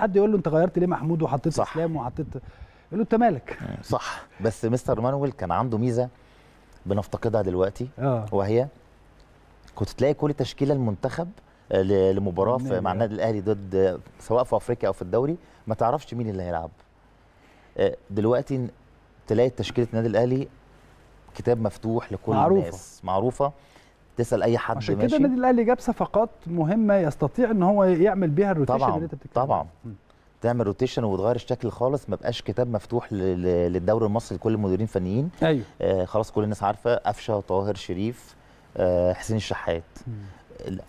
حد يقول له انت غيرت ليه محمود وحطيت صح. اسلام وحطيت يقول له انت مالك صح بس مستر مانويل كان عنده ميزه بنفتقدها دلوقتي آه. وهي كنت تلاقي كل تشكيله المنتخب آه، لمباراه مع النادي الاهلي ضد آه، سواء في افريقيا او في الدوري ما تعرفش مين اللي هيلعب آه، دلوقتي تلاقي تشكيله النادي الاهلي كتاب مفتوح لكل معروفة. الناس معروفه تسال اي حد عشان كده النادي الاهلي جاب صفقات مهمه يستطيع ان هو يعمل بيها الروتيشن اللي انت بتتكلم طبعا م. تعمل روتيشن وتغير الشكل خالص ما بقاش كتاب مفتوح للدوري المصري لكل المديرين فنيين ايوه آه خلاص كل الناس عارفه قفشه طاهر شريف آه حسين الشحات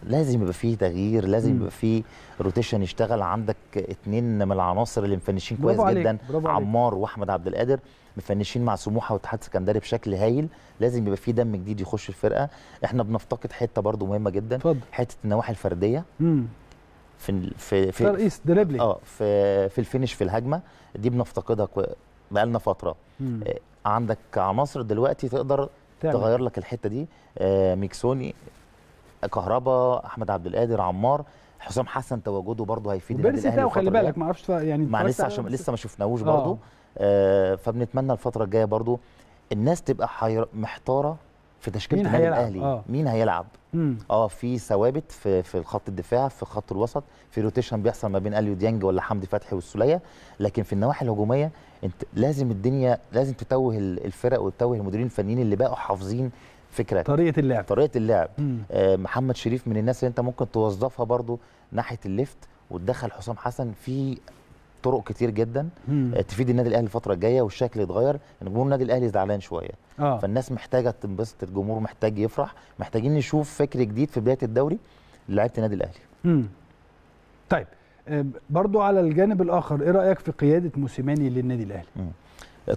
لازم يبقى فيه تغيير لازم يبقى فيه روتيشن يشتغل عندك اتنين من العناصر اللي مفنشين كويس عليك. جدا عمار واحمد عبد القادر مفنشين مع سموحه واتحاد سكندري بشكل هايل لازم يبقى فيه دم جديد يخش الفرقه احنا بنفتقد حته برده مهمه جدا فضل. حته النواحي الفرديه مم. في في في رئيس دريبلي اه في في الفينش في الهجمه دي بنفتقدها بقالنا فتره مم. آه، عندك عناصر دلوقتي تقدر تعمل. تغير لك الحته دي آه، ميكسوني كهربا احمد عبد القادر عمار حسام حسن تواجده برضه هيفيد النادي الاهلي خلي بالك ما اعرفش يعني مع لسه عشان لسه ما شفناهوش برضه آه. آه فبنتمنى الفتره الجايه برضه الناس تبقى حير... محتاره في تشكيله النادي الاهلي آه. مين هيلعب مم. اه في ثوابت في في خط الدفاع في خط الوسط في روتيشن بيحصل ما بين اليو ديانج ولا حمدي فتحي والسوليه لكن في النواحي الهجوميه انت لازم الدنيا لازم تتوه الفرق وتتوه المديرين الفنيين اللي بقوا حافظين فكرك طريقه اللعب طريقه اللعب آه محمد شريف من الناس اللي انت ممكن توظفها برضو ناحيه الليفت وتدخل حسام حسن في طرق كتير جدا مم. آه، تفيد النادي الاهلي الفتره الجايه والشكل يتغير ان جمهور النادي الاهلي زعلان شويه آه. فالناس محتاجه تنبسط الجمهور محتاج يفرح محتاجين نشوف فكر جديد في بدايه الدوري لعيبه النادي الاهلي مم. طيب آه، برضو على الجانب الاخر ايه رايك في قياده موسيماني للنادي الاهلي مم.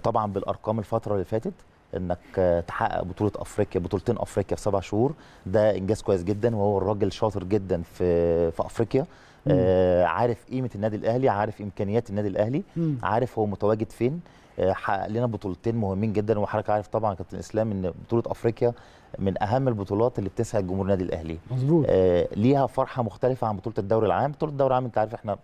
طبعا بالارقام الفتره اللي فاتت انك آه، تحقق بطوله افريقيا بطولتين افريقيا في سبع شهور ده انجاز كويس جدا وهو الراجل شاطر جدا في في افريقيا آه عارف قيمه النادي الاهلي عارف امكانيات النادي الاهلي مم. عارف هو متواجد فين آه، حقق لنا بطولتين مهمين جدا وحضرتك عارف طبعا كابتن اسلام ان بطوله افريقيا من اهم البطولات اللي بتسعد جمهور النادي الاهلي مظبوط آه ليها فرحه مختلفه عن بطوله الدوري العام بطوله الدوري العام انت عارف احنا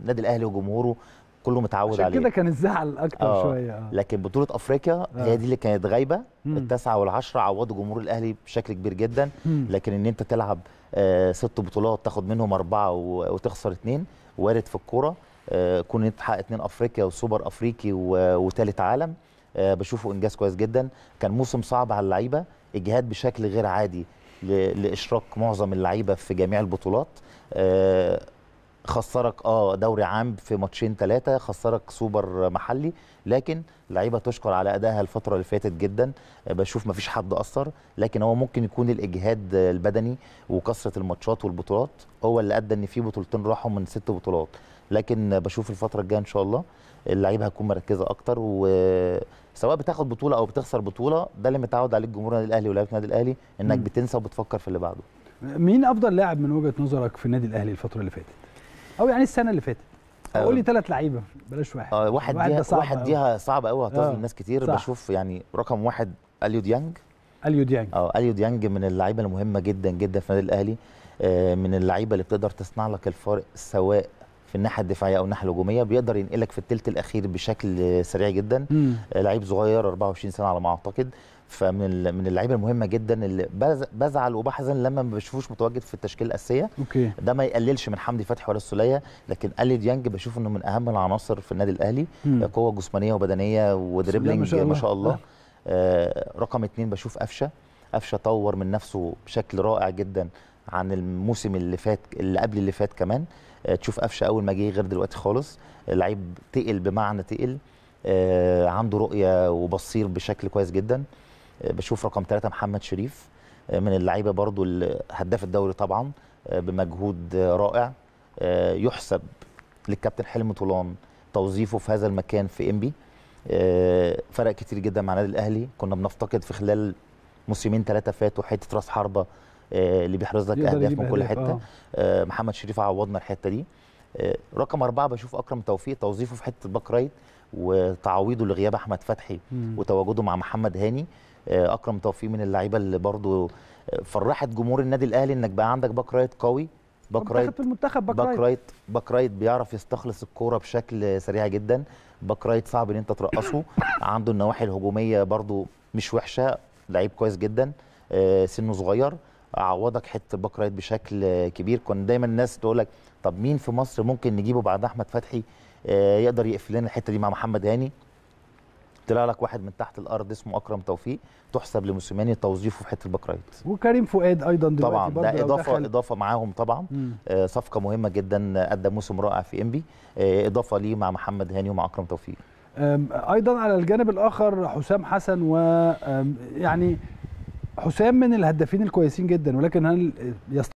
النادي الاهلي وجمهوره كله متعود عليه عشان كده كان الزعل اكتر آه. شويه آه. لكن بطوله افريقيا آه. هي دي اللي كانت غايبه التاسعه والعشره عوضوا جمهور الاهلي بشكل كبير جدا مم. لكن ان انت تلعب آه ست بطولات تاخد منهم اربعه وتخسر اثنين وارد في الكوره آه كون انت تحقق اثنين افريقيا وسوبر افريقي وثالث عالم آه بشوفه انجاز كويس جدا كان موسم صعب على اللعيبه اجهاد بشكل غير عادي لاشراك معظم اللعيبه في جميع البطولات آه خسرك اه دوري عام في ماتشين ثلاثه خسرك سوبر محلي لكن لعيبه تشكر على ادائها الفتره اللي فاتت جدا آه، بشوف ما فيش حد اثر لكن هو ممكن يكون الاجهاد البدني وكثره الماتشات والبطولات هو اللي ادى ان في بطولتين راحوا من ست بطولات لكن بشوف الفتره الجايه ان شاء الله اللعيبه هتكون مركزه اكتر وسواء بتاخد بطوله او بتخسر بطوله ده اللي متعود عليه الجمهور النادي الاهلي ولاعيبه النادي الاهلي انك بتنسى وبتفكر في اللي بعده مين افضل لاعب من وجهه نظرك في النادي الاهلي الفتره اللي فاتت او يعني السنه اللي فاتت قول لي ثلاث لعيبه بلاش واحد آه واحد ديها واحد ديها صعبه قوي هتظلم آه، ناس كتير صح. بشوف يعني رقم واحد اليو ديانج اليو ديانج اه اليو ديانج من اللعيبه المهمه جدا جدا في النادي الاهلي آه من اللعيبه اللي بتقدر تصنع لك الفارق سواء في الناحيه الدفاعيه او الناحيه الهجوميه بيقدر ينقلك في الثلث الاخير بشكل سريع جدا آه، لعيب صغير 24 سنه على ما اعتقد فمن من اللعيبه المهمه جدا اللي بزعل وبحزن لما ما بشوفوش متواجد في التشكيله الاساسيه اوكي ده ما يقللش من حمدي فتحي ولا السوليه لكن الي ديانج بشوف انه من اهم العناصر في النادي الاهلي قوه جسمانيه وبدنيه ودريبلينج ما شاء الله, ما شاء الله. نعم. آه رقم اثنين بشوف قفشه قفشه طور من نفسه بشكل رائع جدا عن الموسم اللي فات اللي قبل اللي فات كمان آه تشوف قفشه اول ما جه غير دلوقتي خالص لعيب تقل بمعنى تقل آه عنده رؤيه وبصير بشكل كويس جدا آه، بشوف رقم ثلاثة محمد شريف آه، من اللعيبه برضو هداف الدوري طبعا آه، بمجهود رائع يحسب للكابتن حلمي طولان توظيفه في هذا المكان في انبي فرق كتير جدا مع النادي الاهلي كنا بنفتقد في خلال موسمين ثلاثه فاتوا حته راس حربه اللي بيحرز لك اهداف من كل حته محمد شريف عوضنا الحته دي رقم أربعة بشوف أكرم توفيق توظيفه في حتة باك رايت وتعويضه لغياب احمد فتحي وتواجده مع محمد هاني آه، اكرم توفيق من اللعيبه اللي برضو فرحت جمهور النادي الاهلي انك بقى عندك باك رايت قوي باك رايت المنتخب باك, باك رايت باك رايت بيعرف يستخلص الكوره بشكل سريع جدا باك رايت صعب ان انت ترقصه عنده النواحي الهجوميه برضو مش وحشه لعيب كويس جدا آه، سنه صغير عوضك حته باك رايت بشكل كبير كان دايما الناس تقول لك طب مين في مصر ممكن نجيبه بعد احمد فتحي آه، يقدر يقفل لنا الحته دي مع محمد هاني طلع لك واحد من تحت الارض اسمه اكرم توفيق تحسب لموسيماني توظيفه في حته رايت وكريم فؤاد ايضا دلوقتي طبعا ده اضافه دخل. اضافه معاهم طبعا مم. آه، صفقه مهمه جدا قدم موسم رائع في انبي آه، اضافه ليه مع محمد هاني ومع اكرم توفيق ايضا على الجانب الاخر حسام حسن و يعني حسام من الهدافين الكويسين جدا ولكن هل يست...